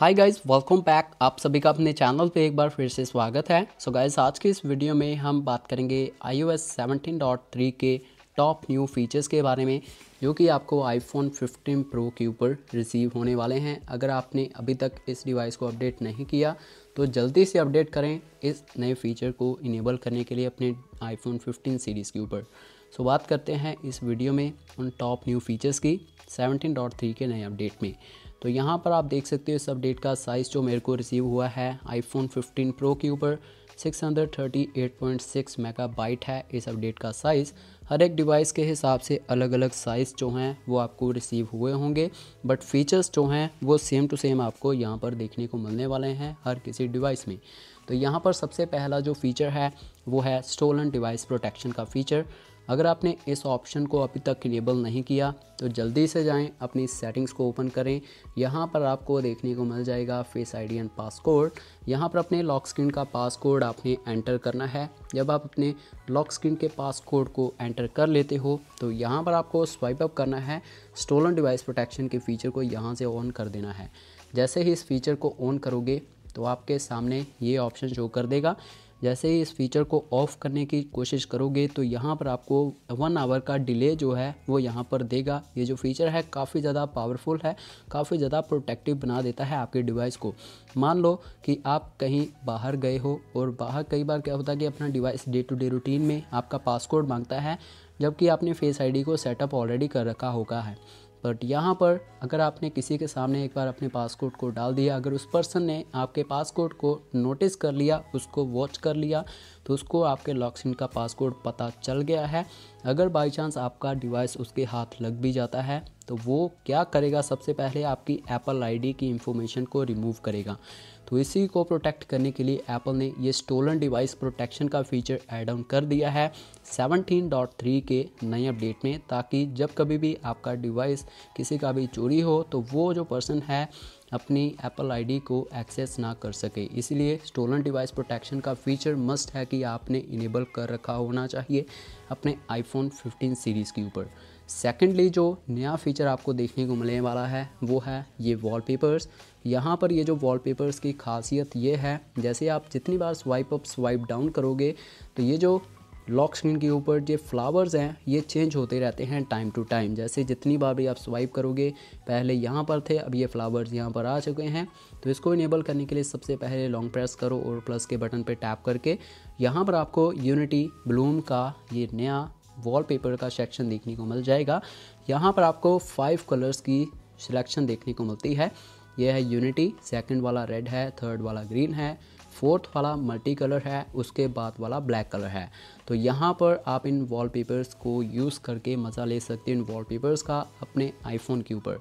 hi guys welcome back आप सभी का अपने चैनल पे एक बार फिर से स्वागत है सो so गाइस आज के इस वीडियो में हम बात करेंगे iOS 17.3 के टॉप न्यू फीचर्स के बारे में जो कि आपको iPhone 15 Pro के ऊपर रिसीव होने वाले हैं अगर आपने अभी तक इस डिवाइस को अपडेट नहीं किया तो जल्दी से अपडेट करें इस नए फीचर को इनेबल करने के लिए अपने आईफोन फिफ्टीन सीरीज़ के ऊपर सो so, बात करते हैं इस वीडियो में उन टॉप न्यू फीचर्स की 17.3 के नए अपडेट में तो यहाँ पर आप देख सकते हो इस अपडेट का साइज़ जो मेरे को रिसीव हुआ है आईफोन 15 प्रो के ऊपर 638.6 मेगाबाइट है इस अपडेट का साइज़ हर एक डिवाइस के हिसाब से अलग अलग साइज़ जो हैं वो आपको रिसीव हुए होंगे बट फीचर्स जो हैं वो सेम टू सेम आपको यहाँ पर देखने को मिलने वाले हैं हर किसी डिवाइस में तो यहाँ पर सबसे पहला जो फीचर है वो है स्टोलन डिवाइस प्रोटेक्शन का फीचर अगर आपने इस ऑप्शन को अभी तक इनेबल नहीं किया तो जल्दी से जाएं अपनी सेटिंग्स को ओपन करें यहाँ पर आपको देखने को मिल जाएगा फेस आईडी एंड पासकोड यहाँ पर अपने लॉक स्क्रीन का पासकोड आपने एंटर करना है जब आप अपने लॉक स्क्रीन के पासकोड को एंटर कर लेते हो तो यहाँ पर आपको स्वाइप अप करना है स्टोलन डिवाइस प्रोटेक्शन के फीचर को यहाँ से ऑन कर देना है जैसे ही इस फीचर को ऑन करोगे तो आपके सामने ये ऑप्शन शो कर देगा जैसे ही इस फीचर को ऑफ़ करने की कोशिश करोगे तो यहाँ पर आपको वन आवर का डिले जो है वो यहाँ पर देगा ये जो फीचर है काफ़ी ज़्यादा पावरफुल है काफ़ी ज़्यादा प्रोटेक्टिव बना देता है आपके डिवाइस को मान लो कि आप कहीं बाहर गए हो और बाहर कई बार क्या होता है कि अपना device day to day routine में आपका पासकोड मांगता है जबकि आपने फेस आईडी को सेटअप ऑलरेडी कर रखा होगा है बट यहाँ पर अगर आपने किसी के सामने एक बार अपने पासपोर्ट को डाल दिया अगर उस पर्सन ने आपके पासपोर्ट को नोटिस कर लिया उसको वॉच कर लिया तो उसको आपके लॉक्सिन का पासपोर्ट पता चल गया है अगर बाई चांस आपका डिवाइस उसके हाथ लग भी जाता है तो वो क्या करेगा सबसे पहले आपकी एप्पल आईडी की इंफॉर्मेशन को रिमूव करेगा तो इसी को प्रोटेक्ट करने के लिए एप्पल ने ये स्टोलन डिवाइस प्रोटेक्शन का फीचर एड ऑन कर दिया है 17.3 के नए अपडेट में ताकि जब कभी भी आपका डिवाइस किसी का भी चोरी हो तो वो जो पर्सन है अपनी एप्पल आईडी को एक्सेस ना कर सके इसलिए स्टोलन डिवाइस प्रोटेक्शन का फीचर मस्ट है कि आपने इनेबल कर रखा होना चाहिए अपने आईफोन 15 सीरीज़ के ऊपर सेकेंडली जो नया फीचर आपको देखने को मिलने वाला है वो है ये वॉलपेपर्स यहाँ पर ये जो वॉलपेपर्स की खासियत ये है जैसे आप जितनी बार स्वाइप अप स्वाइप डाउन करोगे तो ये जो लॉक स्क्रीन के ऊपर जो फ्लावर्स हैं ये चेंज होते रहते हैं टाइम टू टाइम जैसे जितनी बार भी आप स्वाइप करोगे पहले यहाँ पर थे अब ये फ्लावर्स यहाँ पर आ चुके हैं तो इसको इनेबल करने के लिए सबसे पहले लॉन्ग प्रेस करो और प्लस के बटन पर टैप करके यहाँ पर आपको यूनिटी ब्लूम का ये नया वॉलपेपर का सेक्शन देखने को मिल जाएगा यहाँ पर आपको फाइव कलर्स की सिलेक्शन देखने को मिलती है ये है यूनिटी सेकंड वाला रेड है थर्ड वाला ग्रीन है फोर्थ वाला मल्टी कलर है उसके बाद वाला ब्लैक कलर है तो यहाँ पर आप इन वॉलपेपर्स को यूज़ करके मज़ा ले सकते हैं इन वॉलपेपर्स का अपने आईफोन के ऊपर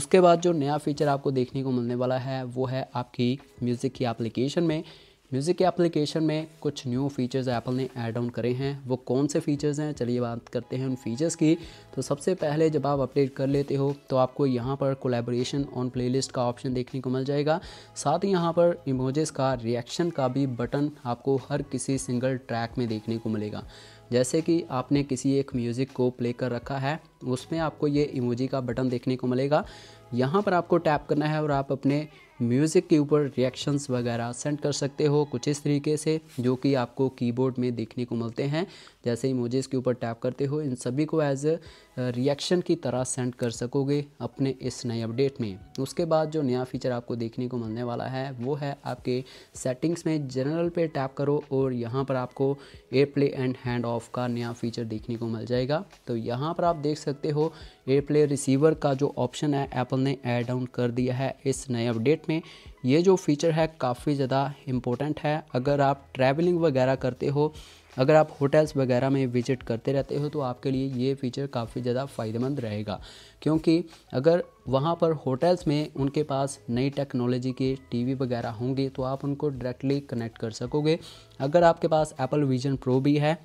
उसके बाद जो नया फीचर आपको देखने को मिलने वाला है वो है आपकी म्यूज़िक की एप्लीकेशन में म्यूज़िक के एप्लीकेशन में कुछ न्यू फीचर्स एप्पल ने ऐड ऑन करे हैं वो कौन से फीचर्स हैं चलिए बात करते हैं उन फीचर्स की तो सबसे पहले जब आप अपडेट कर लेते हो तो आपको यहाँ पर कोलेबोरेशन ऑन प्लेलिस्ट का ऑप्शन देखने को मिल जाएगा साथ ही यहाँ पर इमोजेस का रिएक्शन का भी बटन आपको हर किसी सिंगल ट्रैक में देखने को मिलेगा जैसे कि आपने किसी एक म्यूज़िक को प्ले कर रखा है उसमें आपको ये इमोजी का बटन देखने को मिलेगा यहाँ पर आपको टैप करना है और आप अपने म्यूज़िक के ऊपर रिएक्शंस वगैरह सेंड कर सकते हो कुछ इस तरीके से जो कि आपको कीबोर्ड में देखने को मिलते हैं जैसे इमोजेस के ऊपर टैप करते हो इन सभी को एज रिएक्शन की तरह सेंड कर सकोगे अपने इस नए अपडेट में उसके बाद जो नया फीचर आपको देखने को मिलने वाला है वो है आपके सेटिंग्स में जनरल पे टैप करो और यहाँ पर आपको AirPlay and handoff off का नया फीचर देखने को मिल जाएगा तो यहाँ पर आप देख सकते हो एयर प्ले रिसीवर का जो ऑप्शन है एप्पल ने एड डाउन कर दिया है इस नए अपडेट में ये जो फीचर है काफ़ी ज़्यादा इम्पोर्टेंट है अगर आप ट्रैवलिंग वगैरह करते हो अगर आप होटल्स वगैरह में विजिट करते रहते हो तो आपके लिए ये फीचर काफ़ी ज़्यादा फ़ायदेमंद रहेगा क्योंकि अगर वहाँ पर होटल्स में उनके पास नई टेक्नोलॉजी के टीवी वगैरह होंगे तो आप उनको डायरेक्टली कनेक्ट कर सकोगे अगर आपके पास एप्पल विजन प्रो भी है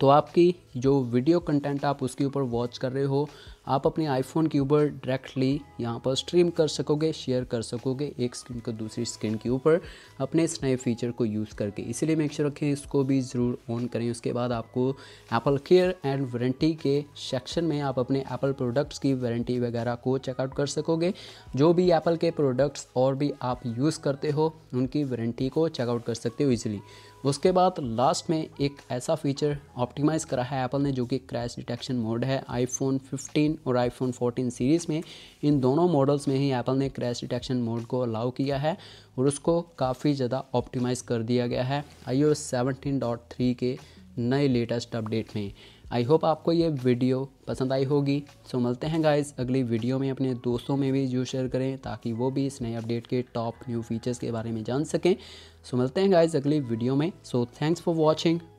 तो आपकी जो वीडियो कंटेंट आप उसके ऊपर वॉच कर रहे हो आप अपने आईफोन के ऊपर डायरेक्टली यहाँ पर स्ट्रीम कर सकोगे शेयर कर सकोगे एक स्क्रीन को दूसरी स्क्रीन के ऊपर अपने इस नए फीचर को यूज़ करके इसीलिए मेक श्योर रखें इसको भी ज़रूर ऑन करें उसके बाद आपको एप्पल केयर एंड वारंटी के सेक्शन में आप अपने एप्पल प्रोडक्ट्स की वारंटी वगैरह को चेकआउट कर सकोगे जो भी एप्पल के प्रोडक्ट्स और भी आप यूज़ करते हो उनकी वारंटी को चेकआउट कर सकते हो ईजिली उसके बाद लास्ट में एक ऐसा फीचर ऑप्टिमाइज़ करा है एप्पल ने जो कि क्रैश डिटेक्शन मोड है आईफोन 15 और आईफोन 14 सीरीज़ में इन दोनों मॉडल्स में ही एप्पल ने क्रैश डिटेक्शन मोड को अलाउ किया है और उसको काफ़ी ज़्यादा ऑप्टिमाइज़ कर दिया गया है आई ओ के नए लेटेस्ट अपडेट में आई होप आपको ये वीडियो पसंद आई होगी सो मिलते हैं गाइस अगली वीडियो में अपने दोस्तों में भी जो शेयर करें ताकि वो भी इस नए अपडेट के टॉप न्यू फीचर्स के बारे में जान सकें सो मिलते हैं गाइस अगली वीडियो में सो थैंक्स फॉर वॉचिंग